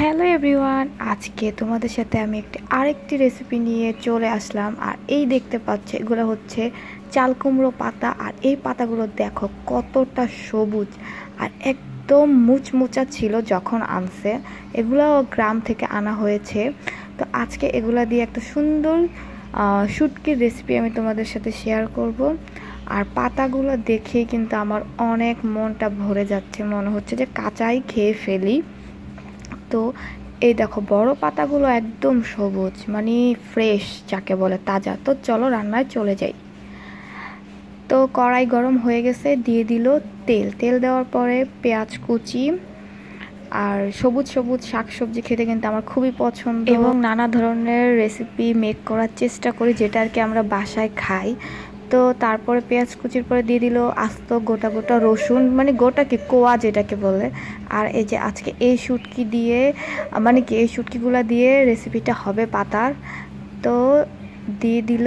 hello everyone আজকে তোমাদের সাথে আমি একটি আরেকটি রেসিপি নিয়ে চলে আসলাম আর এই দেখতে পাচ্ছ এগুলো হচ্ছে চাল কুমড়ো পাতা আর এই পাতাগুলো দেখো কতটা সবুজ আর একদম মুচমুচা ছিল যখন আনছে এগুলো গ্রাম থেকে আনা হয়েছে তো আজকে এগুলো দিয়ে একটা সুন্দর শুটকির রেসিপি আমি তোমাদের সাথে শেয়ার করব আর পাতাগুলো দেখে কিন্তু আমার অনেক মনটা ভরে যাচ্ছে মনে হচ্ছে যে কাঁচাই খেয়ে ফেলি তো এই দেখো বড় পাতাগুলো একদম সবুজ মানে ফ্রেশ যাকে বলে তাজা তো চলো রান্নায় চলে যাই তো কড়াই গরম হয়ে গেছে দিয়ে দিল তেল তেল দেওয়ার পরে পেঁয়াজ কুচি আর সবুজ সবুজ শাকসবজি খেতে কিন্তু আমার খুবই পছন্দ এবং নানা ধরনের রেসিপি মেক করার চেষ্টা করি যেটা আর কি আমরা বাসায় খাই তো তারপরে পেঁয়াজ কুচির পরে দিয়ে দিল আস্ত গোটা গোটা রসুন মানে গোটা কি কোয়া যেটাকে বলে আর এই যে আজকে এই সুটকি দিয়ে মানে কি এই শুটকিগুলো দিয়ে রেসিপিটা হবে পাতার তো দিয়ে দিল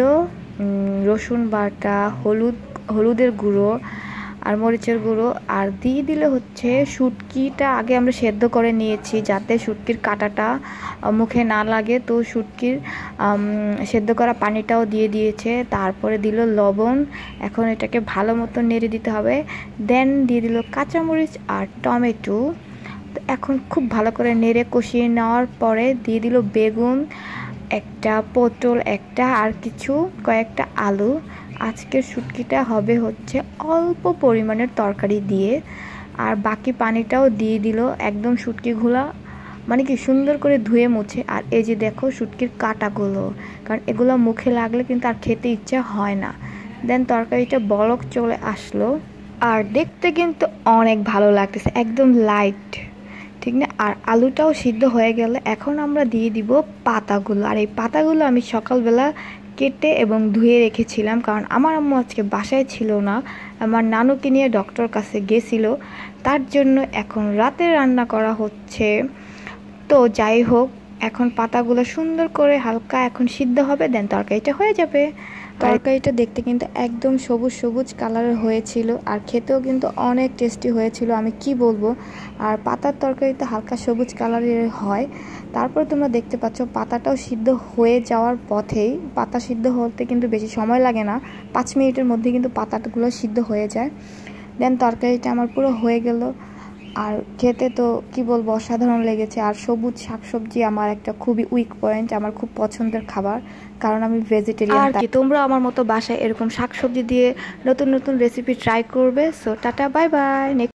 রসুন বাটা হলুদ হলুদের গুঁড়ো আর মরিচের গুঁড়ো আর দিয়ে দিলে হচ্ছে শুটকিটা আগে আমরা সেদ্ধ করে নিয়েছি যাতে শুটকির কাঁটাটা মুখে না লাগে তো শুটকির সেদ্ধ করা পানিটাও দিয়ে দিয়েছে তারপরে দিল লবণ এখন এটাকে ভালো মতো নেড়ে দিতে হবে দেন দিয়ে দিল কাঁচামরিচ আর টমেটো এখন খুব ভালো করে নেড়ে কষিয়ে নেওয়ার পরে দিয়ে দিল বেগুন একটা পটল একটা আর কিছু কয়েকটা আলু আজকের শুটকিটা হবে হচ্ছে অল্প পরিমাণের তরকারি দিয়ে আর বাকি পানিটাও দিয়ে দিল একদম শুটকিগুলো মানে কি সুন্দর করে ধুয়ে মুছে আর এই যে দেখো শুটকির কাটাগুলো কারণ এগুলো মুখে লাগলে কিন্তু আর খেতে ইচ্ছা হয় না দেন তরকারিটা বলক চলে আসলো আর দেখতে কিন্তু অনেক ভালো লাগতেছে একদম লাইট ঠিক না আর আলুটাও সিদ্ধ হয়ে গেলে এখন আমরা দিয়ে দিব পাতাগুলো আর এই পাতাগুলো আমি সকালবেলা কেটে এবং ধুয়ে রেখেছিলাম কারণ আমার আম্মু আজকে বাসায় ছিল না আমার নানুকে নিয়ে ডক্টর কাছে গেছিল তার জন্য এখন রাতে রান্না করা হচ্ছে তো যাই হোক এখন পাতাগুলো সুন্দর করে হালকা এখন সিদ্ধ হবে দেন তরকারিটা হয়ে যাবে তরকারিটা দেখতে কিন্তু একদম সবুজ সবুজ কালারের হয়েছিল আর খেতেও কিন্তু অনেক টেস্টি হয়েছিল আমি কি বলবো আর পাতার তরকারিতে হালকা সবুজ কালারের হয় তারপর তোমরা দেখতে পাচ্ছ পাতাটাও সিদ্ধ হয়ে যাওয়ার পথেই পাতা সিদ্ধ হতে কিন্তু বেশি সময় লাগে না পাঁচ মিনিটের মধ্যে কিন্তু পাতাগুলো সিদ্ধ হয়ে যায় দেন তরকারিটা আমার পুরো হয়ে গেল আর খেতে তো কি বলবো অসাধারণ লেগেছে আর সবুজ শাকসবজি আমার একটা খুবই উইক পয়েন্ট আমার খুব পছন্দের খাবার কারণ আমি ভেজিটেরিয়ান আর কি তোমরা আমার মতো বাসায় এরকম শাকসবজি দিয়ে নতুন নতুন রেসিপি ট্রাই করবে সো টাটা বাই বাই